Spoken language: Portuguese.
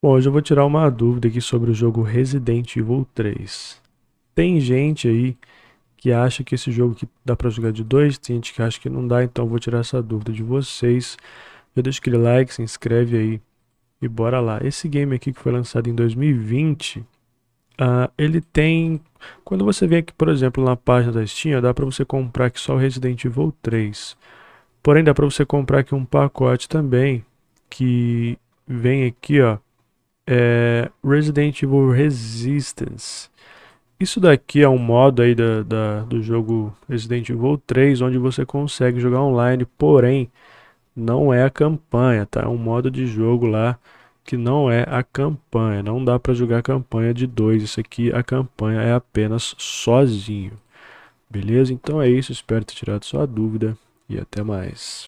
Bom, hoje eu vou tirar uma dúvida aqui sobre o jogo Resident Evil 3. Tem gente aí que acha que esse jogo que dá para jogar de dois, tem gente que acha que não dá, então eu vou tirar essa dúvida de vocês. Já deixa aquele like, se inscreve aí e bora lá. Esse game aqui que foi lançado em 2020, uh, ah, ele tem... Quando você vem aqui, por exemplo, na página da Steam, dá para você comprar aqui só o Resident Evil 3. Porém, dá para você comprar aqui um pacote também, que vem aqui, ó, é Resident Evil Resistance. Isso daqui é um modo aí da, da, do jogo Resident Evil 3, onde você consegue jogar online, porém não é a campanha, tá? É um modo de jogo lá que não é a campanha, não dá para jogar campanha de dois. Isso aqui a campanha é apenas sozinho. Beleza? Então é isso, espero ter tirado sua dúvida e até mais.